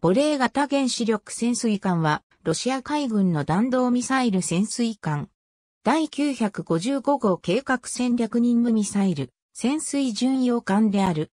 ボレー型原子力潜水艦は、ロシア海軍の弾道ミサイル潜水艦。第955号計画戦略任務ミサイル、潜水巡洋艦である。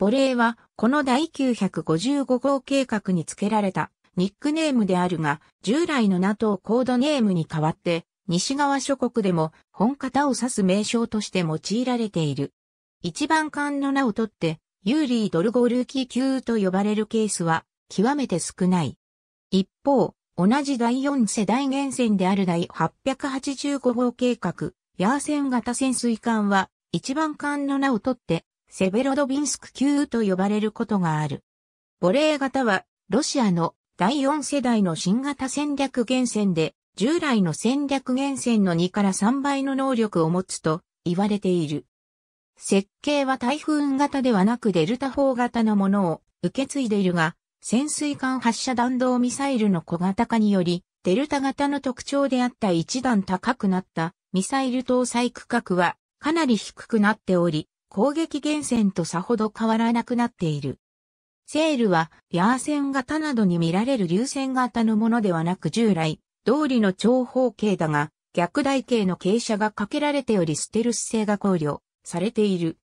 ボレーは、この第955号計画に付けられたニックネームであるが、従来の NATO コードネームに代わって、西側諸国でも本型を指す名称として用いられている。一番艦の名をとって、ユーリー・ドルゴルーキ級と呼ばれるケースは極めて少ない。一方、同じ第4世代源泉である第885号計画、ヤーセン型潜水艦は、一番艦の名をとって、セベロドビンスク級と呼ばれることがある。ボレー型は、ロシアの第4世代の新型戦略源泉で、従来の戦略源泉の2から3倍の能力を持つと言われている。設計は台風型ではなくデルタ砲型のものを受け継いでいるが、潜水艦発射弾道ミサイルの小型化により、デルタ型の特徴であった一段高くなったミサイル搭載区画はかなり低くなっており、攻撃源泉とさほど変わらなくなっている。セールは、ヤーセン型などに見られる流線型のものではなく従来、通りの長方形だが、逆台形の傾斜がかけられておりステルス性が考慮されている。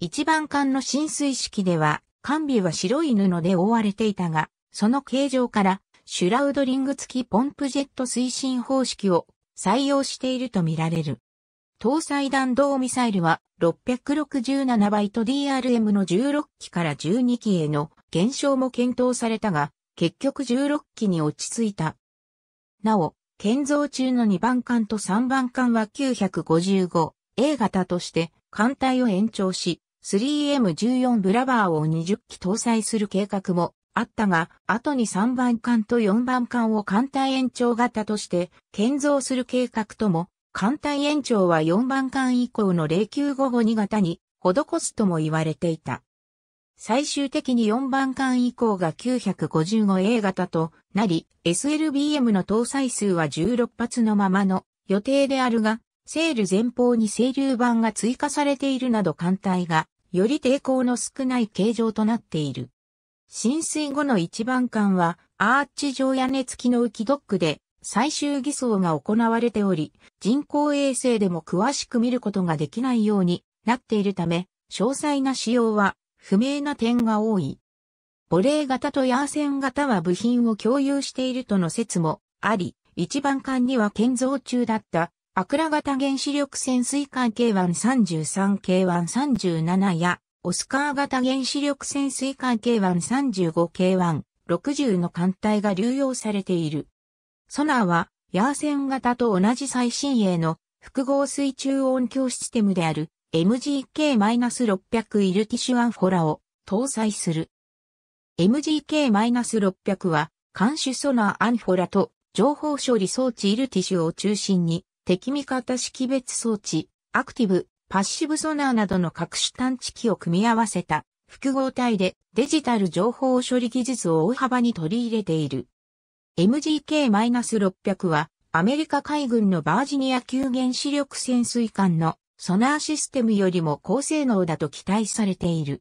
一番艦の浸水式では、完備は白い布で覆われていたが、その形状から、シュラウドリング付きポンプジェット推進方式を採用しているとみられる。搭載弾道ミサイルは667イト DRM の16機から12機への減少も検討されたが、結局16機に落ち着いた。なお、建造中の2番艦と3番艦は 955A 型として艦隊を延長し、3M14 ブラバーを20機搭載する計画もあったが、後に3番艦と4番艦を艦隊延長型として建造する計画とも、艦隊延長は4番艦以降の09 5 5 2型に施すとも言われていた。最終的に4番艦以降が 955A 型となり、SLBM の搭載数は16発のままの予定であるが、セール前方に整流板が追加されているなど艦隊がより抵抗の少ない形状となっている。浸水後の一番艦は、アーチ状屋根付きの浮きドックで、最終偽装が行われており、人工衛星でも詳しく見ることができないようになっているため、詳細な仕様は不明な点が多い。ボレー型とヤーセン型は部品を共有しているとの説もあり、一番艦には建造中だったアクラ型原子力潜水艦 K133、K137 や、オスカー型原子力潜水艦 K135、K160 の艦隊が流用されている。ソナーは、ヤーセン型と同じ最新鋭の複合水中音響システムである MGK-600 イルティシュアンフォラを搭載する。MGK-600 は、監視ソナーアンフォラと情報処理装置イルティシュを中心に敵味方識別装置、アクティブ、パッシブソナーなどの各種探知機を組み合わせた複合体でデジタル情報処理技術を大幅に取り入れている。MGK-600 はアメリカ海軍のバージニア級原子力潜水艦のソナーシステムよりも高性能だと期待されている。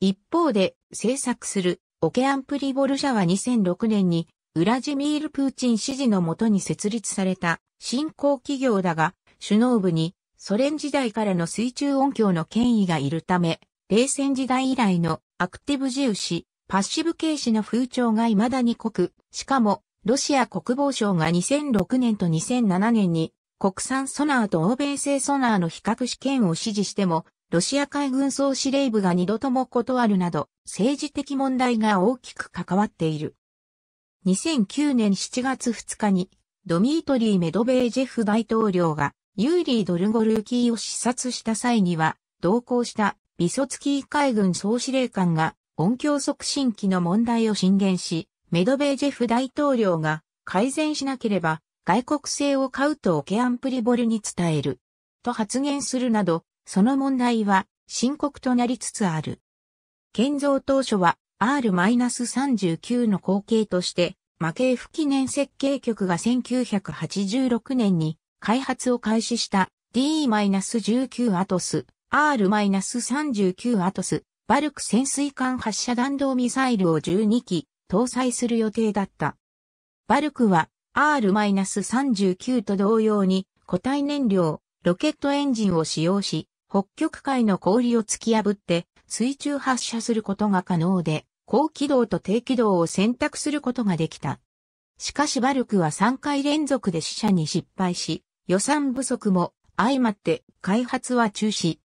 一方で制作するオケアンプリボル社は2006年にウラジミール・プーチン支持のもとに設立された新興企業だが、首脳部にソ連時代からの水中音響の権威がいるため、冷戦時代以来のアクティブ自由視、パッシブ軽視の風潮が未だに濃く、しかも、ロシア国防省が2006年と2007年に国産ソナーと欧米製ソナーの比較試験を指示しても、ロシア海軍総司令部が二度とも断るなど、政治的問題が大きく関わっている。2009年7月2日にドミートリー・メドベージェフ大統領がユーリー・ドルゴルーキーを視察した際には、同行したビソツキー海軍総司令官が音響促進機の問題を進言し、メドベージェフ大統領が改善しなければ外国製を買うとオケアンプリボルに伝えると発言するなど、その問題は深刻となりつつある。建造当初は R-39 の後継としてマケーフ記念設計局が1986年に開発を開始した D-19 アトス、R-39 アトス、バルク潜水艦発射弾道ミサイルを12機搭載する予定だった。バルクは R-39 と同様に固体燃料、ロケットエンジンを使用し、北極海の氷を突き破って水中発射することが可能で、高軌道と低軌道を選択することができた。しかしバルクは3回連続で死者に失敗し、予算不足も相まって開発は中止。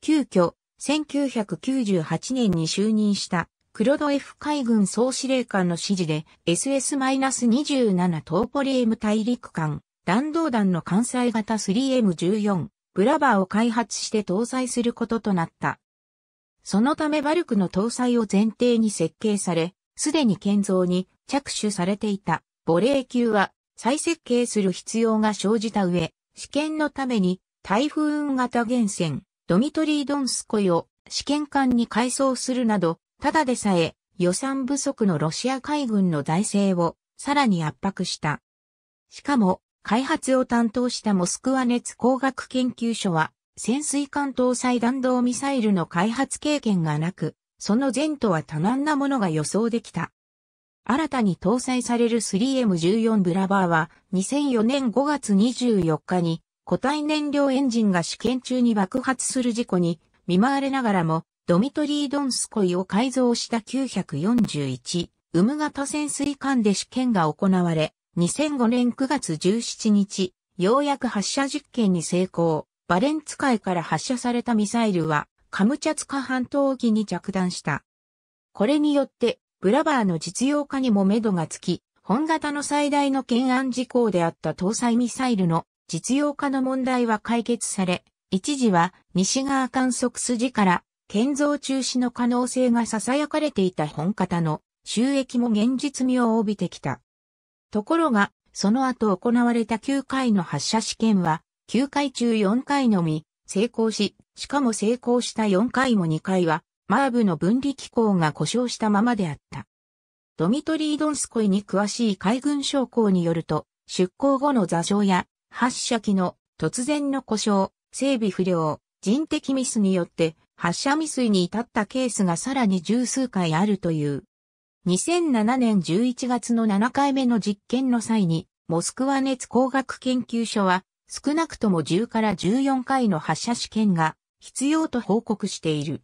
急遽、1998年に就任したクロド F 海軍総司令官の指示で SS-27 トーポリエム大陸間弾道弾の艦載型 3M14 ブラバーを開発して搭載することとなった。そのためバルクの搭載を前提に設計され、すでに建造に着手されていたボレー級は再設計する必要が生じた上、試験のために台風運型原泉ドミトリー・ドンスコイを試験管に改装するなど、ただでさえ予算不足のロシア海軍の財政をさらに圧迫した。しかも、開発を担当したモスクワ熱工学研究所は、潜水艦搭載弾道ミサイルの開発経験がなく、その前途は多難なものが予想できた。新たに搭載される 3M14 ブラバーは2004年5月24日に固体燃料エンジンが試験中に爆発する事故に見舞われながらもドミトリー・ドンスコイを改造した941ウム型潜水艦で試験が行われ2005年9月17日ようやく発射実験に成功。バレンツ海から発射されたミサイルは、カムチャツカ半島沖に着弾した。これによって、ブラバーの実用化にも目処がつき、本型の最大の懸案事項であった搭載ミサイルの実用化の問題は解決され、一時は西側観測筋から建造中止の可能性が囁かれていた本型の収益も現実味を帯びてきた。ところが、その後行われた9回の発射試験は9回中4回のみ成功し、しかも成功した4回も2回は、マーブの分離機構が故障したままであった。ドミトリー・ドンスコイに詳しい海軍将校によると、出港後の座礁や発射機の突然の故障、整備不良、人的ミスによって発射未遂に至ったケースがさらに十数回あるという。2007年11月の7回目の実験の際に、モスクワ熱工学研究所は少なくとも10から14回の発射試験が必要と報告している。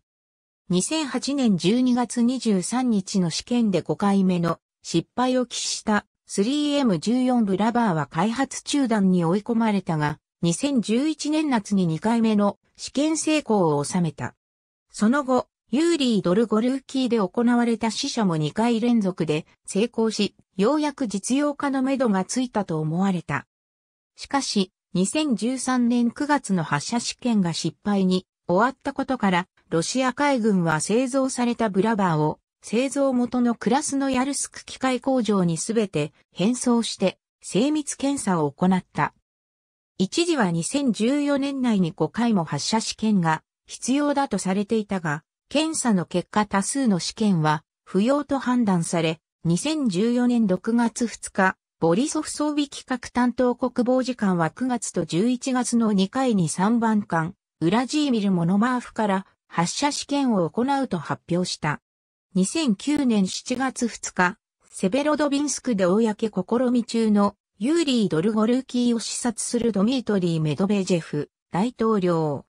2008年12月23日の試験で5回目の失敗を喫した 3M14 ブラバーは開発中断に追い込まれたが、2011年夏に2回目の試験成功を収めた。その後、ユーリー・ドルゴルーキーで行われた死者も2回連続で成功し、ようやく実用化のめどがついたと思われた。しかし、2013年9月の発射試験が失敗に終わったことから、ロシア海軍は製造されたブラバーを製造元のクラスのヤルスク機械工場にすべて変装して精密検査を行った。一時は2014年内に5回も発射試験が必要だとされていたが、検査の結果多数の試験は不要と判断され、2014年6月2日、ボリソフ装備企画担当国防次官は9月と11月の2回に3番艦、ウラジーミル・モノマーフから発射試験を行うと発表した。2009年7月2日、セベロドビンスクで公試み中のユーリー・ドルゴルーキーを視察するドミートリー・メドベジェフ大統領。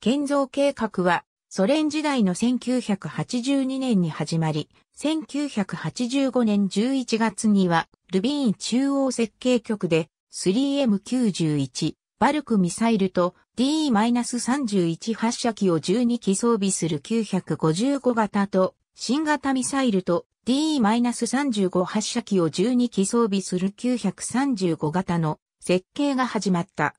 建造計画はソ連時代の1982年に始まり、1985年11月には、ルビーン中央設計局で 3M91 バルクミサイルと D-31 発射機を12機装備する955型と新型ミサイルと D-35 発射機を12機装備する935型の設計が始まった。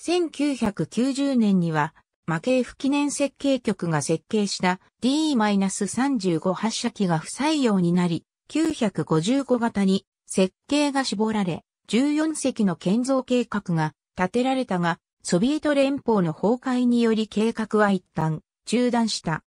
1990年にはマケーフ記念設計局が設計した D-35 発射機が不採用になり、955型に設計が絞られ、14隻の建造計画が立てられたが、ソビエト連邦の崩壊により計画は一旦中断した。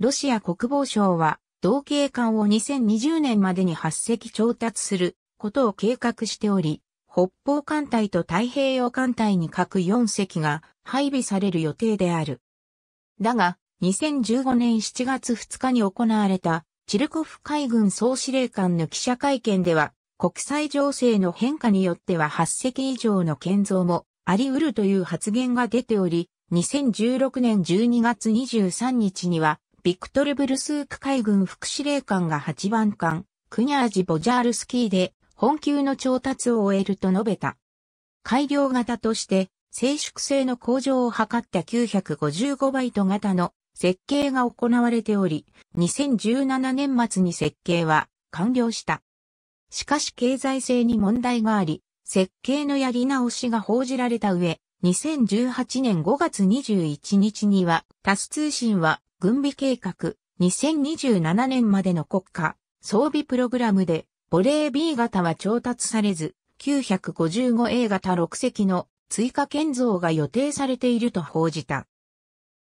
ロシア国防省は、同計艦を2020年までに8隻調達することを計画しており、北方艦隊と太平洋艦隊に各4隻が配備される予定である。だが、2015年7月2日に行われたチルコフ海軍総司令官の記者会見では、国際情勢の変化によっては8隻以上の建造もあり得るという発言が出ており、2016年12月23日には、ビクトルブルスーク海軍副司令官が8番艦、クニャージ・ボジャールスキーで本級の調達を終えると述べた。改良型として、静粛性の向上を図った955バイト型の設計が行われており、2017年末に設計は完了した。しかし経済性に問題があり、設計のやり直しが報じられた上、2018年5月21日には、タス通信は軍備計画、2027年までの国家装備プログラムでボレー B 型は調達されず、955A 型6隻の追加建造が予定されていると報じた。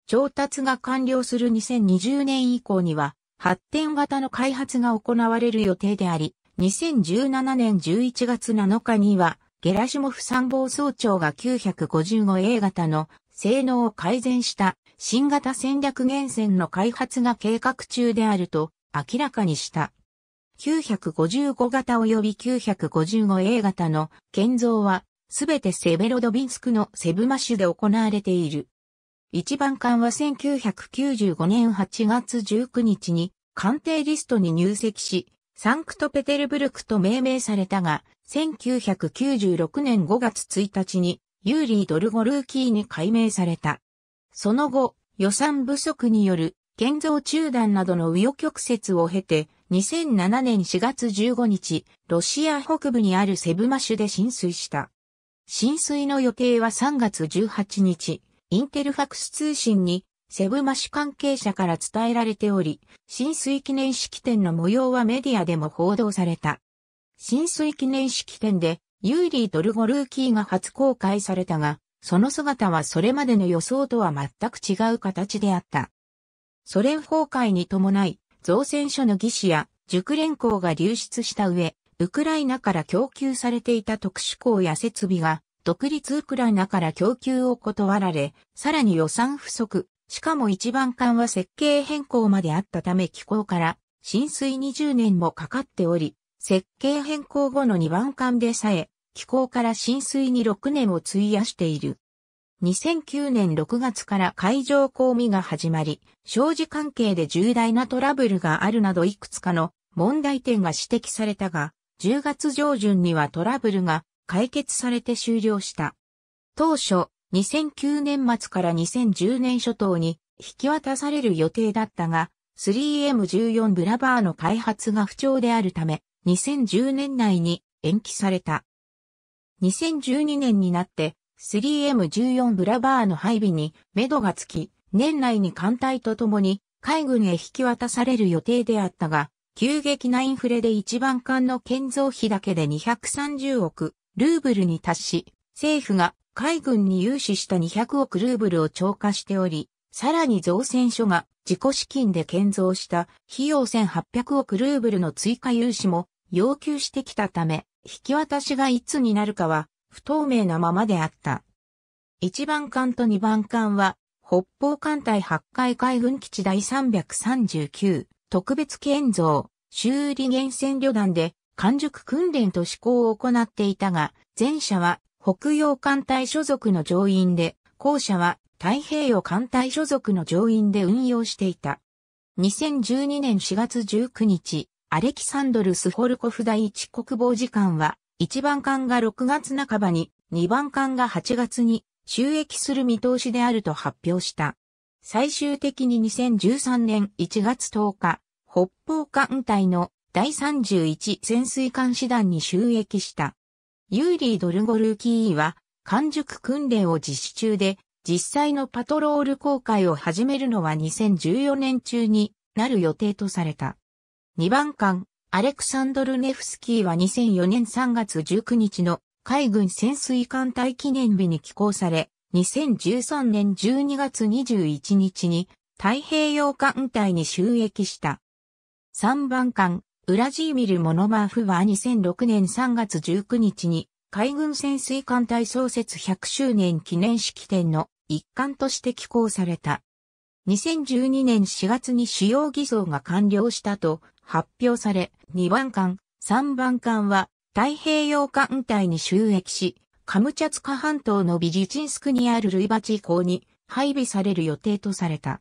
調達が完了する2020年以降には、発展型の開発が行われる予定であり、2017年11月7日には、ゲラシモフ参謀総長が 955A 型の性能を改善した新型戦略源泉の開発が計画中であると明らかにした。955型及び 955A 型の建造は、すべてセベロドビンスクのセブマシュで行われている。一番艦は1995年8月19日に艦艇リストに入籍し、サンクトペテルブルクと命名されたが、1996年5月1日にユーリー・ドルゴルーキーに改名された。その後、予算不足による建造中断などの右翼曲折を経て、2007年4月15日、ロシア北部にあるセブマ州で浸水した。浸水の予定は3月18日、インテルファクス通信にセブマ市関係者から伝えられており、浸水記念式典の模様はメディアでも報道された。浸水記念式典で、ユーリー・ドルゴルーキーが初公開されたが、その姿はそれまでの予想とは全く違う形であった。ソ連崩壊に伴い、造船所の技師や熟練工が流出した上、ウクライナから供給されていた特殊鋼や設備が独立ウクライナから供給を断られ、さらに予算不足、しかも一番艦は設計変更まであったため機構から浸水20年もかかっており、設計変更後の2番艦でさえ、機構から浸水に6年を費やしている。2009年6月から海上公務が始まり、障子関係で重大なトラブルがあるなどいくつかの問題点が指摘されたが、10月上旬にはトラブルが解決されて終了した。当初、2009年末から2010年初頭に引き渡される予定だったが、3M14 ブラバーの開発が不調であるため、2010年内に延期された。2012年になって 3M14 ブラバーの配備に目処がつき、年内に艦隊とともに海軍へ引き渡される予定であったが、急激なインフレで一番艦の建造費だけで230億ルーブルに達し、政府が海軍に融資した200億ルーブルを超過しており、さらに造船所が自己資金で建造した費用1800億ルーブルの追加融資も要求してきたため、引き渡しがいつになるかは不透明なままであった。1番艦と2番艦は、北方艦隊八海海軍基地第339特別建造修理厳選旅団で完熟訓練と施行を行っていたが、前者は北洋艦隊所属の乗員で、後者は太平洋艦隊所属の乗員で運用していた。2012年4月19日、アレキサンドル・スホルコフ第一国防次官は、1番艦が6月半ばに、2番艦が8月に収益する見通しであると発表した。最終的に2013年1月10日、北方艦隊の第31潜水艦師団に収益した。ユーリー・ドルゴルーキーは、完熟訓練を実施中で、実際のパトロール公開を始めるのは2014年中になる予定とされた。2番艦アレクサンドル・ネフスキーは2004年3月19日の海軍潜水艦隊記念日に寄港され、2013年12月21日に太平洋艦隊に収益した。3番艦、ウラジーミル・モノマーフは2006年3月19日に海軍潜水艦隊創設100周年記念式典の一環として寄港された。2012年4月に主要偽装が完了したと発表され、2番艦、3番艦は太平洋艦隊に収益し、カムチャツカ半島のビジチンスクにあるルイバ地港に配備される予定とされた。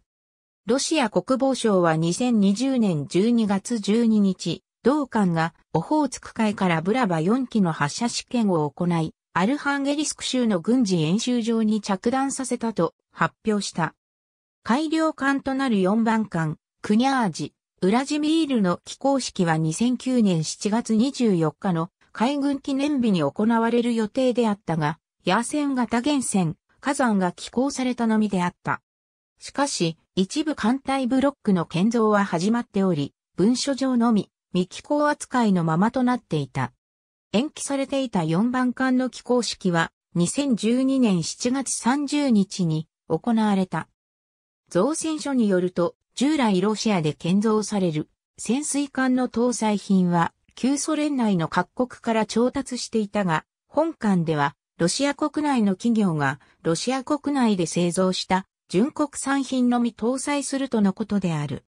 ロシア国防省は2020年12月12日、同艦がオホーツク海からブラバ4機の発射試験を行い、アルハンゲリスク州の軍事演習場に着弾させたと発表した。改良艦となる4番艦、クニャージ、ウラジミールの起工式は2009年7月24日の海軍記念日に行われる予定であったが、野戦型原戦、火山が起工されたのみであった。しかし、一部艦隊ブロックの建造は始まっており、文書上のみ、未起工扱いのままとなっていた。延期されていた4番艦の起工式は、2012年7月30日に行われた。造船所によると、従来ロシアで建造される潜水艦の搭載品は旧ソ連内の各国から調達していたが、本艦ではロシア国内の企業がロシア国内で製造した純国産品のみ搭載するとのことである。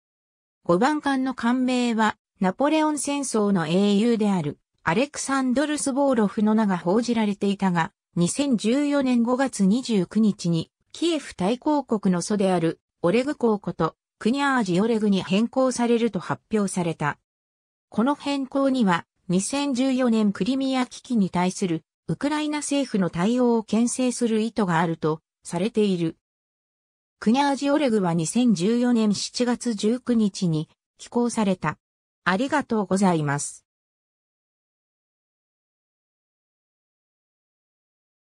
5番艦の艦名はナポレオン戦争の英雄であるアレクサンドル・スボーロフの名が報じられていたが、2014年5月29日にキエフ大公国の祖であるオレグ公ことクニャージオレグに変更されると発表された。この変更には、2014年クリミア危機に対するウクライナ政府の対応を牽制する意図があるとされている。クニャージオレグは2014年7月19日に寄稿された。ありがとうございます。